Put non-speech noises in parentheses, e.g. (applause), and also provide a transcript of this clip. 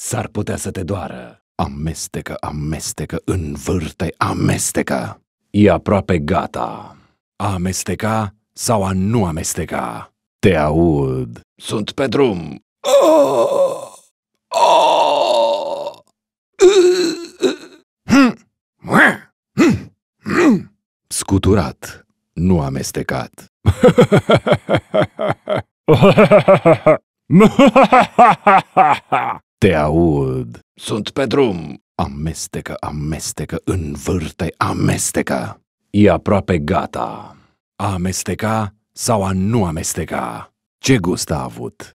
S-ar putea să te doară. Amestecă, amestecă, învârte, amestecă. E aproape gata. A amesteca sau a nu amesteca? Te aud. Sunt pe drum. Oh! Oh! Scuturat, nu amestecat. (laughs) Te aud. Sunt pe drum. Amestecă, amestecă, învârte, amestecă. E aproape gata. A amesteca sau a nu amesteca? Ce gust a avut?